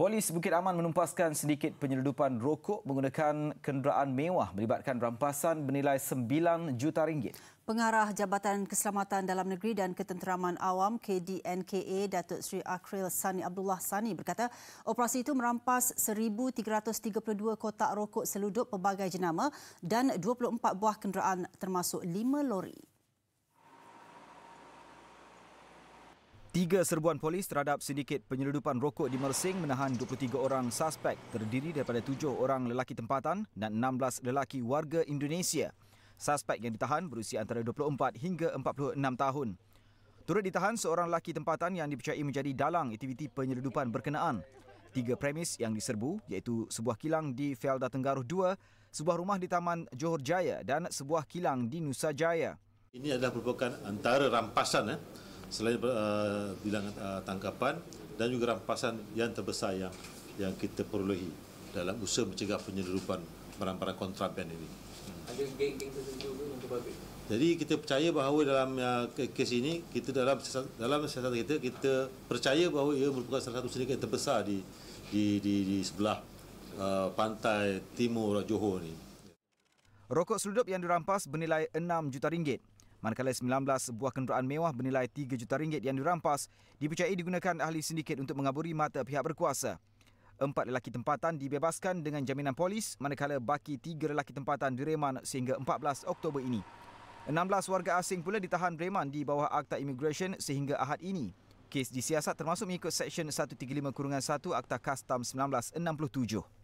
Polis Bukit Aman menumpaskan sedikit penyeludupan rokok menggunakan kenderaan mewah melibatkan rampasan bernilai 9 juta ringgit. Pengarah Jabatan Keselamatan Dalam Negeri dan Ketenteraman Awam KDNKA Datuk Sri Akhil Sani Abdullah Sani berkata operasi itu merampas 1,332 kotak rokok seludup pelbagai jenama dan 24 buah kenderaan termasuk 5 lori. Tiga serbuan polis terhadap sedikit penyeludupan rokok di Mersing menahan 23 orang suspek terdiri daripada tujuh orang lelaki tempatan dan 16 lelaki warga Indonesia. Suspek yang ditahan berusia antara 24 hingga 46 tahun. Turut ditahan seorang lelaki tempatan yang dipercayai menjadi dalang aktiviti penyeludupan berkenaan. Tiga premis yang diserbu iaitu sebuah kilang di Felda Tenggaruh 2, sebuah rumah di Taman Johor Jaya dan sebuah kilang di Nusa Jaya. Ini adalah merupakan antara rampasan eh, selain uh, bilangan uh, tangkapan dan juga rampasan yang terbesar yang yang kita perolehi dalam usaha mencegah penyelundupan barang-barang kontraben ini. Ada geng-geng tertentu pun untuk babi. Jadi kita percaya bahawa dalam eh, kes ini kita dalam dalam siasat kita kita percaya bahawa ia merupakan salah satu syarikat terbesar di di di, di sebelah uh, pantai timur Johor ini. Rokok seludup yang dirampas bernilai 6 juta ringgit manakala 19 buah kenderaan mewah bernilai 3 juta ringgit yang dirampas dipercayai digunakan ahli sindiket untuk mengaburi mata pihak berkuasa. Empat lelaki tempatan dibebaskan dengan jaminan polis manakala baki tiga lelaki tempatan direman sehingga 14 Oktober ini. 16 warga asing pula ditahan reman di bawah Akta Immigration sehingga ahad ini. Kes disiasat termasuk mengikut Seksyen 135-1 Akta Kastam 1967.